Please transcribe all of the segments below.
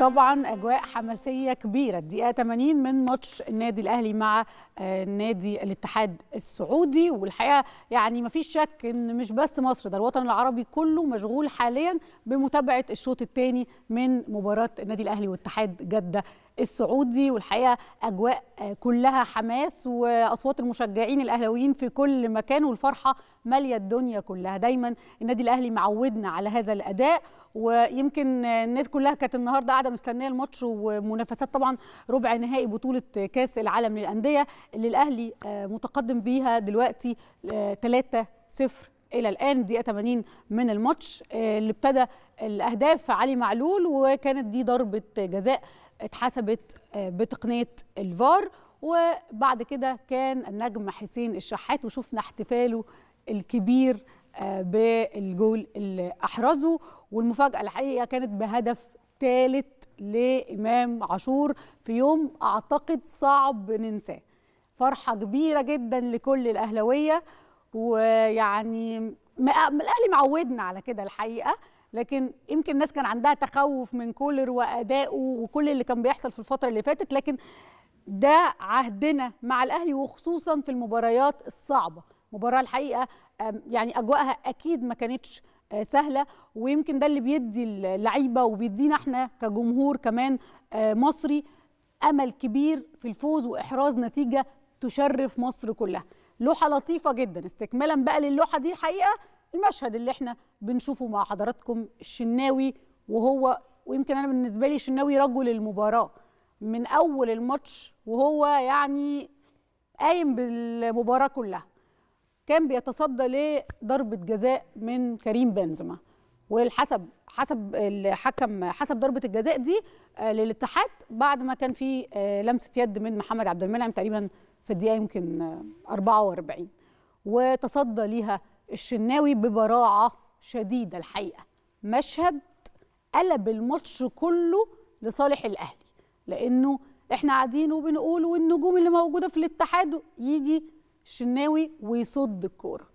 طبعا اجواء حماسيه كبيره الدقيقه 80 من ماتش النادي الاهلي مع آه، نادي الاتحاد السعودي والحقيقه يعني ما فيش شك ان مش بس مصر ده الوطن العربي كله مشغول حاليا بمتابعه الشوط الثاني من مباراه النادي الاهلي واتحاد جده السعودي والحقيقه اجواء آه، كلها حماس واصوات المشجعين الاهلاويين في كل مكان والفرحه ماليه الدنيا كلها دايما النادي الاهلي معودنا على هذا الاداء ويمكن الناس كلها كانت النهارده قاعده مستنيه الماتش ومنافسات طبعا ربع نهائي بطوله كاس العالم للانديه اللي الاهلي آه، متقدم بيها دلوقتي 3 آه، 0 الى الان دقيقه 80 من الماتش اللي ابتدى الاهداف علي معلول وكانت دي ضربه جزاء اتحسبت آه، بتقنيه الفار وبعد كده كان النجم حسين الشحات وشفنا احتفاله الكبير آه، بالجول اللي احرزه والمفاجاه الحقيقه كانت بهدف ثالث لامام عاشور في يوم اعتقد صعب ننساه فرحه كبيره جدا لكل الاهلاويه ويعني الاهلي معودنا على كده الحقيقه لكن يمكن الناس كان عندها تخوف من كولر وادائه وكل اللي كان بيحصل في الفتره اللي فاتت لكن ده عهدنا مع الاهلي وخصوصا في المباريات الصعبه مباراه الحقيقه يعني اجواءها اكيد ما كانتش آه، سهله ويمكن ده اللي بيدي اللعيبه وبيدينا احنا كجمهور كمان آه، مصري امل كبير في الفوز واحراز نتيجه تشرف مصر كلها لوحه لطيفه جدا استكمالا بقى للوحه دي الحقيقه المشهد اللي احنا بنشوفه مع حضراتكم الشناوي وهو ويمكن انا بالنسبه لي الشناوي رجل المباراه من اول الماتش وهو يعني قايم بالمباراه كلها كان بيتصدى لضربه جزاء من كريم بنزيما والحسب حسب الحكم حسب ضربه الجزاء دي آه، للاتحاد بعد ما كان في آه، لمسه يد من محمد عبد المنعم تقريبا في الدقيقه يمكن 44 آه، وتصدى ليها الشناوي ببراعه شديده الحقيقه مشهد قلب الماتش كله لصالح الاهلي لانه احنا قاعدين وبنقول والنجوم اللي موجوده في الاتحاد يجي الشناوي ويصد الكوره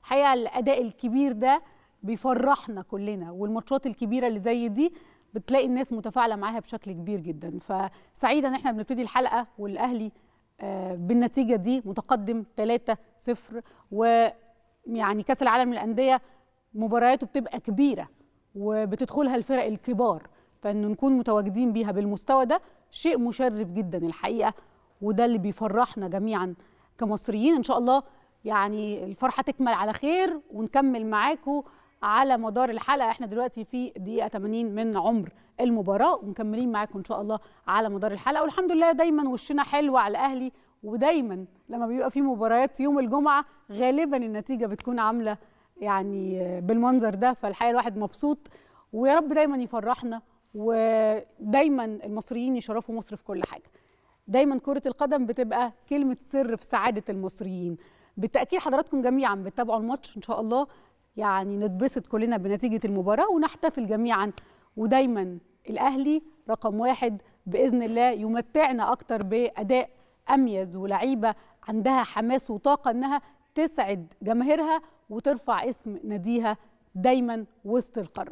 الحقيقه الاداء الكبير ده بيفرحنا كلنا والماتشات الكبيره اللي زي دي بتلاقي الناس متفاعله معاها بشكل كبير جدا فسعيده ان احنا بنبتدي الحلقه والاهلي آه، بالنتيجه دي متقدم 3-0 و يعني كاس العالم للانديه مبارياته بتبقى كبيره وبتدخلها الفرق الكبار فانه نكون متواجدين بيها بالمستوى ده شيء مشرف جدا الحقيقه وده اللي بيفرحنا جميعا كمصريين ان شاء الله يعني الفرحه تكمل على خير ونكمل معاكم على مدار الحلقه احنا دلوقتي في دقيقه 80 من عمر المباراه ومكملين معاكم ان شاء الله على مدار الحلقه والحمد لله دايما وشنا حلو على الاهلي ودايما لما بيبقى في مباريات يوم الجمعه غالبا النتيجه بتكون عامله يعني بالمنظر ده فالحقيقه الواحد مبسوط ويا رب دايما يفرحنا ودايما المصريين يشرفوا مصر في كل حاجه دايما كره القدم بتبقى كلمه سر في سعاده المصريين بالتاكيد حضراتكم جميعا بتتابعوا الماتش ان شاء الله يعني نتبسط كلنا بنتيجه المباراه ونحتفل جميعا ودايما الاهلي رقم واحد باذن الله يمتعنا اكتر باداء اميز ولعيبه عندها حماس وطاقه انها تسعد جماهيرها وترفع اسم ناديها دايما وسط القاره